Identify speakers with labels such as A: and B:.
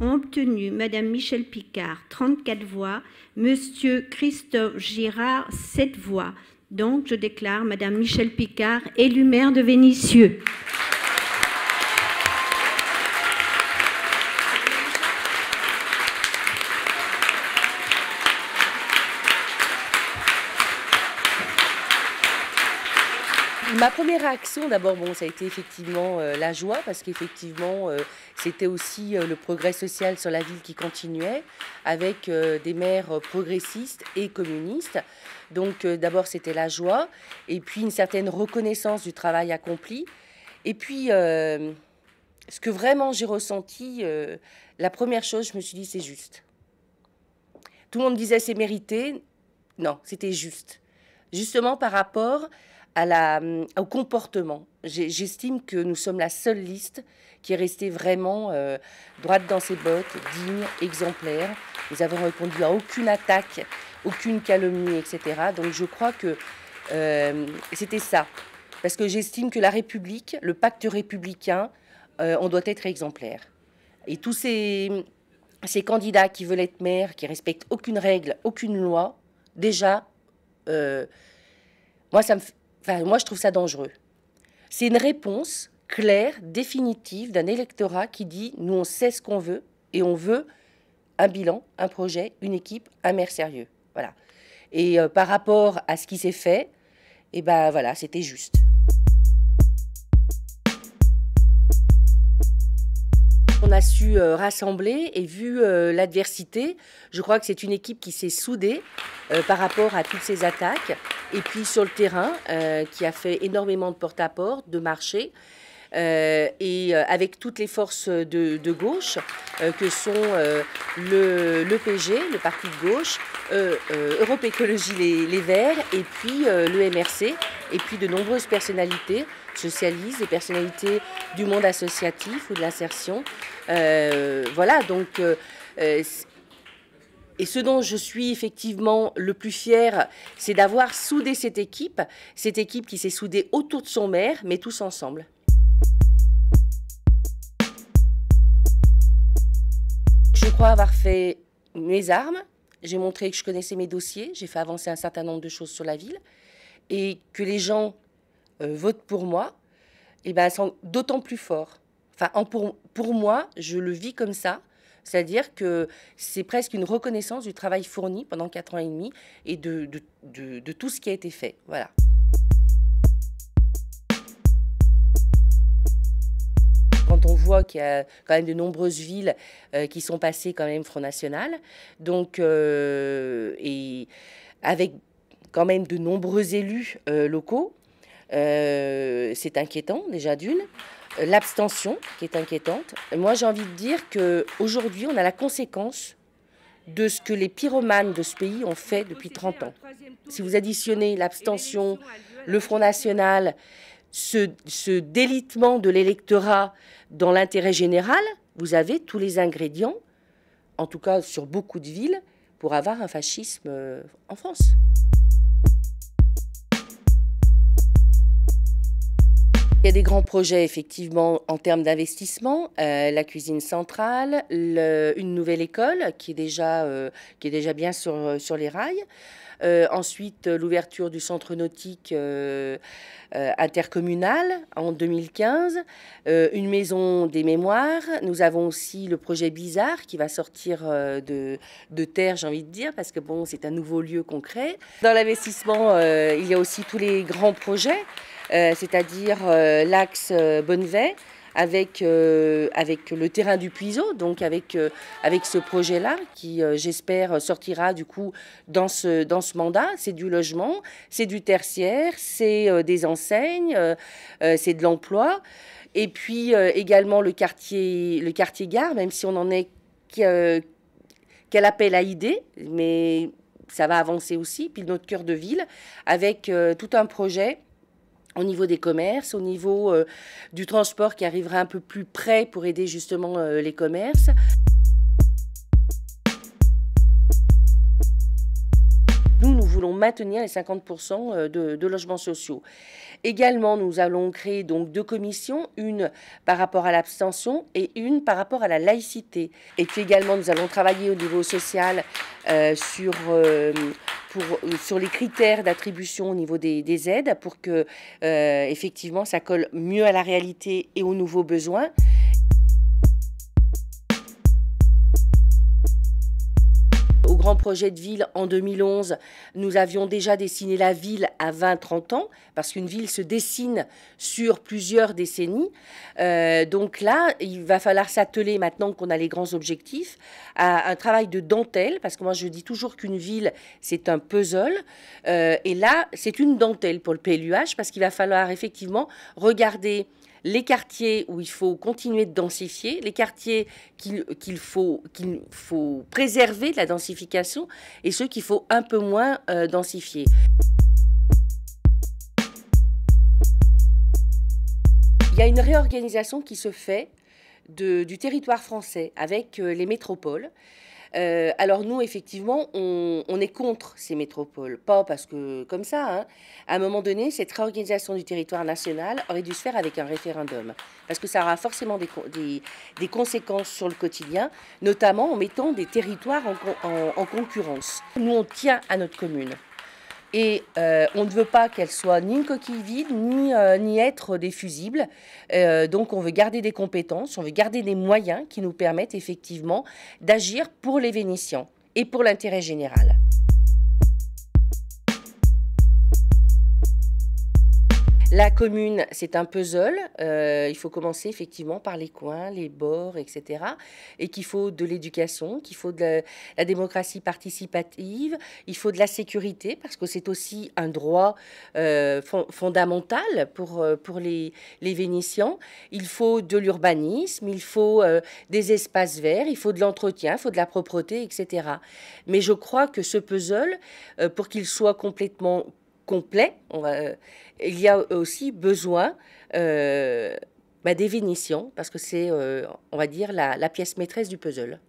A: ont obtenu Madame Michel Picard 34 voix, Monsieur Christophe Girard 7 voix. Donc je déclare Madame Michel Picard élue maire de Vénissieux. ma première réaction, d'abord, bon, ça a été effectivement euh, la joie, parce qu'effectivement, euh, c'était aussi euh, le progrès social sur la ville qui continuait, avec des maires progressistes et communistes. Donc, d'abord, c'était la joie, et puis une certaine reconnaissance du travail accompli. Et puis, ce que vraiment j'ai ressenti, la première chose, je me suis dit, c'est juste. Tout le monde disait, c'est mérité. Non, c'était juste. Justement, par rapport la, euh, au comportement. J'estime que nous sommes la seule liste qui est restée vraiment euh, droite dans ses bottes, digne, exemplaire. Nous avons répondu à aucune attaque, aucune calomnie, etc. Donc je crois que euh, c'était ça. Parce que j'estime que la République, le pacte républicain, on doit être exemplaire. Et tous ces, ces candidats qui veulent être maires, qui respectent aucune règle, aucune loi, déjà, moi, ça me, moi, je trouve ça dangereux. C'est une réponse claire, définitive d'un électorat qui dit nous, on sait ce qu'on veut et on veut un bilan, un projet, une équipe, un maire sérieux. Voilà. Et euh, par rapport à ce qui s'est fait, eh ben voilà, c'était juste. On a su euh, rassembler et vu euh, l'adversité, je crois que c'est une équipe qui s'est soudée euh, par rapport à toutes ces attaques. Et puis sur le terrain, qui a fait énormément de porte-à-porte, -porte, de marché. Euh, et euh, avec toutes les forces de, gauche euh, que sont le, le le Parti de gauche, Europe Écologie les, Verts et puis le MRC et puis de nombreuses personnalités socialistes, des personnalités du monde associatif ou de l'insertion. voilà, donc. et ce dont je suis effectivement le plus fier, c'est d'avoir soudé cette équipe, cette équipe qui s'est soudée autour de son maire, mais tous ensemble. Après avoir fait mes armes. J'ai montré que je connaissais mes dossiers. J'ai fait avancer un certain nombre de choses sur la ville. Et que les gens euh, votent pour moi, et eh ben, sont d'autant plus fort Enfin, en pour, moi, je le vis comme ça. C'est-à-dire que c'est presque une reconnaissance du travail fourni pendant quatre ans et demi et de, de tout ce qui a été fait. Voilà. voit qu'il y a quand même de nombreuses villes euh, qui sont passées quand même Front National. Donc, euh, et avec quand même de nombreux élus euh, locaux, c'est inquiétant déjà d'une. L'abstention qui est inquiétante. Moi, j'ai envie de dire qu'aujourd'hui, on a la conséquence de ce que les pyromanes de ce pays ont fait depuis 30 ans. Si vous additionnez l'abstention, le Front National, ce, délitement de l'électorat dans l'intérêt général, vous avez tous les ingrédients, en tout cas sur beaucoup de villes, pour avoir un fascisme euh, en France. Il y a des grands projets, effectivement, en termes d'investissement. Euh, la cuisine centrale, une nouvelle école qui est déjà, euh, qui est déjà bien sur, euh, sur les rails. ensuite, l'ouverture du centre nautique intercommunal en 2015. une maison des mémoires. Nous avons aussi le projet Bizarre qui va sortir de, de terre, j'ai envie de dire, parce que bon, c'est un nouveau lieu concret. Dans l'investissement, il y a aussi tous les grands projets. Euh, c'est-à-dire euh, l'axe euh, Bonnevet avec, avec le terrain du Puiseau, donc avec, avec ce projet-là qui, j'espère, sortira du coup dans ce, dans ce mandat. C'est du logement, c'est du tertiaire, c'est des enseignes, c'est de l'emploi. Et puis également le quartier, le quartier gare, même si on en est qu'à l'appel à idées, mais ça va avancer aussi. Puis notre cœur de ville, avec tout un projet au niveau des commerces, au niveau euh, du transport qui arrivera un peu plus près pour aider justement euh, les commerces. Nous, nous voulons maintenir les 50% euh, de, logements sociaux. Également, nous allons créer donc deux commissions, une par rapport à l'abstention et une par rapport à la laïcité. Et puis également, nous allons travailler au niveau social sur euh, sur les critères d'attribution au niveau des, des, aides pour que, euh, effectivement, ça colle mieux à la réalité et aux nouveaux besoins. grand projet de ville en 2011, nous avions déjà dessiné la ville à 20-30 ans, parce qu'une ville se dessine sur plusieurs décennies. Euh, donc là, il va falloir s'atteler, maintenant qu'on a les grands objectifs, à un travail de dentelle, parce que moi je dis toujours qu'une ville, c'est un puzzle. Euh, et là, c'est une dentelle pour le PLUH, parce qu'il va falloir effectivement regarder les quartiers où il faut continuer de densifier, les quartiers qu'il faut, faut préserver de la densification et ceux qu'il faut un peu moins euh, densifier. Il y a une réorganisation qui se fait du territoire français avec euh, les métropoles. Euh, alors nous, effectivement, on, est contre ces métropoles. Pas parce que, comme ça, hein. à un moment donné, cette réorganisation du territoire national aurait dû se faire avec un référendum. Parce que ça aura forcément des, conséquences sur le quotidien, notamment en mettant des territoires en, en concurrence. Nous, on tient à notre commune. Et euh, on ne veut pas qu'elle soit ni une coquille vide, ni, euh, être des fusibles. Euh, donc on veut garder des compétences, on veut garder des moyens qui nous permettent effectivement d'agir pour les Vénitiens et pour l'intérêt général. La commune, c'est un puzzle. Euh, il faut commencer effectivement par les coins, les bords, etc. Et qu'il faut de l'éducation, qu'il faut de la, démocratie participative, il faut de la sécurité, parce que c'est aussi un droit euh, fondamental pour, euh, pour les, Vénitiens. Il faut de l'urbanisme, il faut des espaces verts, il faut de l'entretien, il faut de la propreté, etc. Mais je crois que ce puzzle, pour qu'il soit complètement complet, on euh, il y a aussi besoin euh, définition, des parce que c'est, euh, on va dire, la pièce maîtresse du puzzle.